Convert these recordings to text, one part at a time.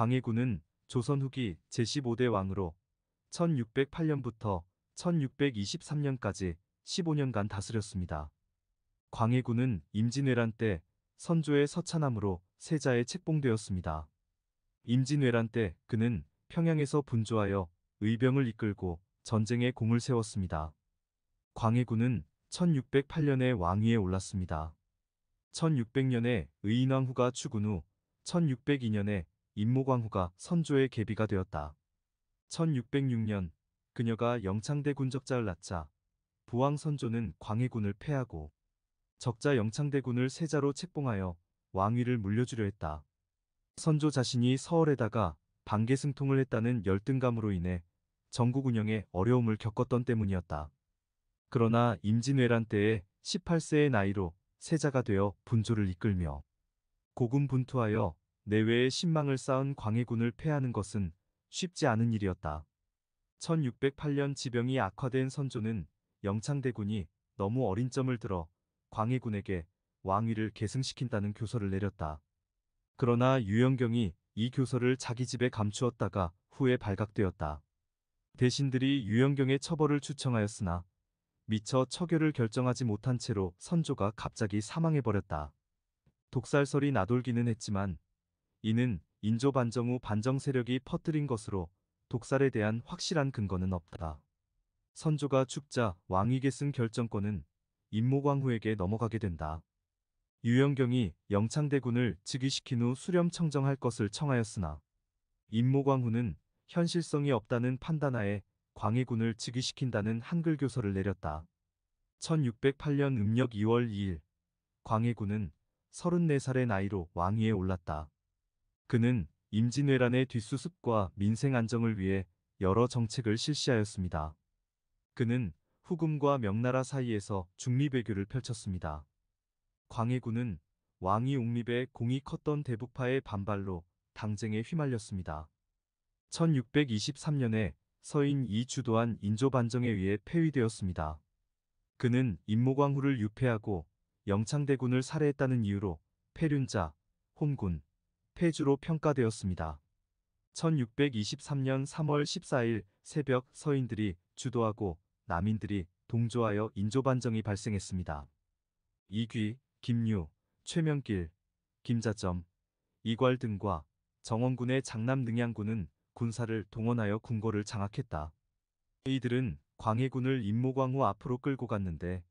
광해군은 조선 후기 제15대 왕으로 1608년부터 1623년까지 15년간 다스렸습니다. 광해군은 임진왜란 때 선조의 서차남으로 세자에 책봉되었습니다. 임진왜란 때 그는 평양에서 분조하여 의병을 이끌고 전쟁에 공을 세웠습니다. 광해군은 1608년에 왕위에 올랐습니다. 1600년에 의인왕후가 죽은 후 1602년에 임모광후가 선조의 계비가 되었다. 1606년 그녀가 영창대 군적자를 낳자 부왕 선조는 광해군을 패하고 적자 영창대군을 세자로 책봉하여 왕위를 물려주려 했다. 선조 자신이 서울에다가 반계승통을 했다는 열등감으로 인해 전국 운영에 어려움을 겪었던 때문이었다. 그러나 임진왜란 때에 18세의 나이로 세자가 되어 분조를 이끌며 고군분투하여 내외의 신망을 쌓은 광해군을 패하는 것은 쉽지 않은 일이었다. 1608년 지병이 악화된 선조는 영창대군이 너무 어린 점을 들어 광해군에게 왕위를 계승시킨다는 교서를 내렸다. 그러나 유영경이 이 교서를 자기 집에 감추었다가 후에 발각되었다. 대신들이 유영경의 처벌을 추청하였으나 미처 처결을 결정하지 못한 채로 선조가 갑자기 사망해버렸다. 독살설이 나돌기는 했지만 이는 인조 반정 후 반정 세력이 퍼뜨린 것으로 독살에 대한 확실한 근거는 없다. 선조가 죽자 왕위계 승 결정권은 임모광후에게 넘어가게 된다. 유영경이 영창대군을 즉위시킨 후 수렴 청정할 것을 청하였으나 임모광후는 현실성이 없다는 판단하에 광해군을 즉위시킨다는 한글 교서를 내렸다. 1608년 음력 2월 2일 광해군은 34살의 나이로 왕위에 올랐다. 그는 임진왜란의 뒷수습과 민생 안정을 위해 여러 정책을 실시하였습니다. 그는 후금과 명나라 사이에서 중립외교를 펼쳤습니다. 광해군은 왕이 옹립에 공이 컸던 대북파의 반발로 당쟁에 휘말렸습니다. 1623년에 서인 이 주도한 인조반정에 의해 폐위되었습니다. 그는 임모광후를 유폐하고 영창대군을 살해했다는 이유로 폐륜자, 홍군, 폐주로 평가되었습니다. 1623년 3월 14일 새벽 서인들이 주도하고 남인들이 동조하여 인조반정이 발생했습니다. 이귀, 김유, 최명길, 김자점, 이괄 등과 정원군의 장남 능양군은 군사를 동원하여 궁궐을 장악했다. 이들은 광해군을 임모광후 앞으로 끌고 갔는데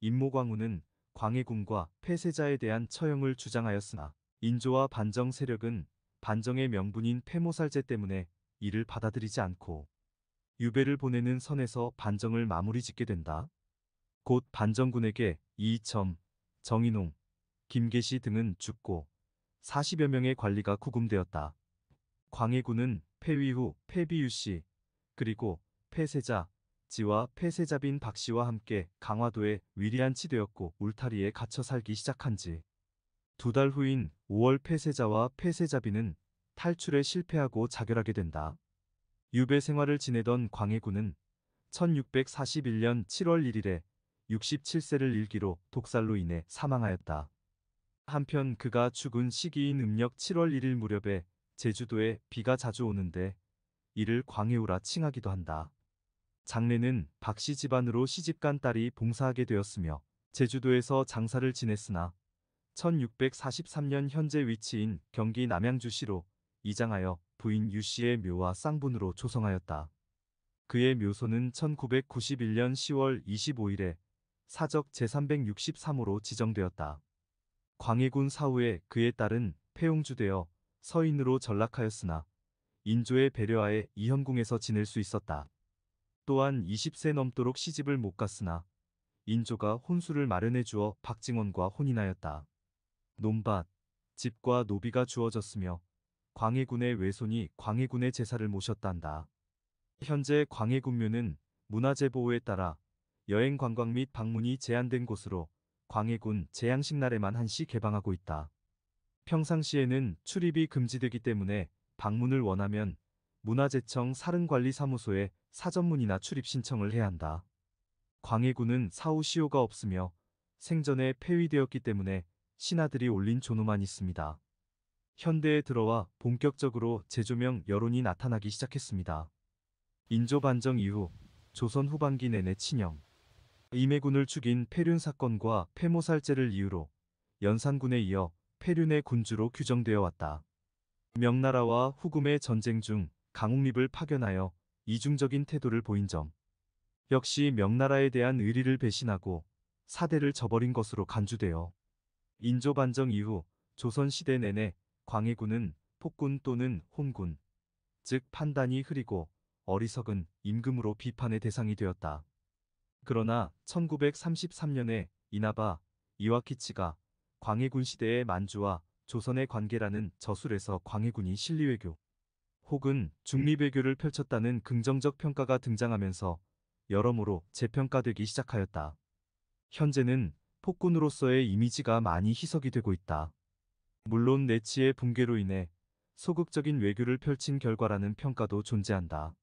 임모광후는 광해군과 폐쇄자에 대한 처형을 주장하였으나 인조와 반정 세력은 반정의 명분인 폐모살제 때문에 이를 받아들이지 않고 유배를 보내는 선에서 반정을 마무리 짓게 된다. 곧 반정군에게 이이첨, 정인홍, 김계시 등은 죽고 40여 명의 관리가 구금되었다. 광해군은 폐위 후 폐비유씨 그리고 폐세자 지와 폐세자빈 박씨와 함께 강화도에 위리한치되었고 울타리에 갇혀 살기 시작한 지 두달 후인 5월 폐쇄자와 폐쇄자비는 탈출에 실패하고 자결하게 된다. 유배 생활을 지내던 광해군은 1641년 7월 1일에 67세를 일기로 독살로 인해 사망하였다. 한편 그가 죽은 시기인 음력 7월 1일 무렵에 제주도에 비가 자주 오는데 이를 광해우라 칭하기도 한다. 장례는 박씨 집안으로 시집간 딸이 봉사하게 되었으며 제주도에서 장사를 지냈으나 1643년 현재 위치인 경기 남양주시로 이장하여 부인 유씨의 묘와 쌍분으로 조성하였다. 그의 묘소는 1991년 10월 25일에 사적 제363호로 지정되었다. 광해군 사후에 그의 딸은 폐용주되어 서인으로 전락하였으나 인조의 배려하에 이현궁에서 지낼 수 있었다. 또한 20세 넘도록 시집을 못 갔으나 인조가 혼수를 마련해 주어 박징원과 혼인하였다. 논밭, 집과 노비가 주어졌으며 광해군의 외손이 광해군의 제사를 모셨단다. 현재 광해군묘는 문화재보호에 따라 여행 관광 및 방문이 제한된 곳으로 광해군 재양식 날에만 한시 개방하고 있다. 평상시에는 출입이 금지되기 때문에 방문을 원하면 문화재청 사릉관리사무소에 사전문의나 출입 신청을 해야 한다. 광해군은 사후 시효가 없으며 생전에 폐위되었기 때문에 신하들이 올린 존호만 있습니다. 현대에 들어와 본격적으로 제조명 여론이 나타나기 시작했습니다. 인조 반정 이후 조선 후반기 내내 친영, 임해군을 죽인 폐륜 사건과 폐모살제를 이유로 연산군에 이어 폐륜의 군주로 규정되어 왔다. 명나라와 후금의 전쟁 중 강욱립을 파견하여 이중적인 태도를 보인 점 역시 명나라에 대한 의리를 배신하고 사대를 저버린 것으로 간주되어 인조 반정 이후 조선시대 내내 광해군은 폭군 또는 혼군, 즉 판단이 흐리고 어리석은 임금으로 비판의 대상이 되었다. 그러나 1933년에 이나바 이와키치가 광해군 시대의 만주와 조선의 관계라는 저술에서 광해군이 신리외교 혹은 중립외교를 펼쳤다는 긍정적 평가가 등장하면서 여러모로 재평가되기 시작하였다. 현재는 폭군으로서의 이미지가 많이 희석이 되고 있다. 물론 내치의 붕괴로 인해 소극적인 외교를 펼친 결과라는 평가도 존재한다.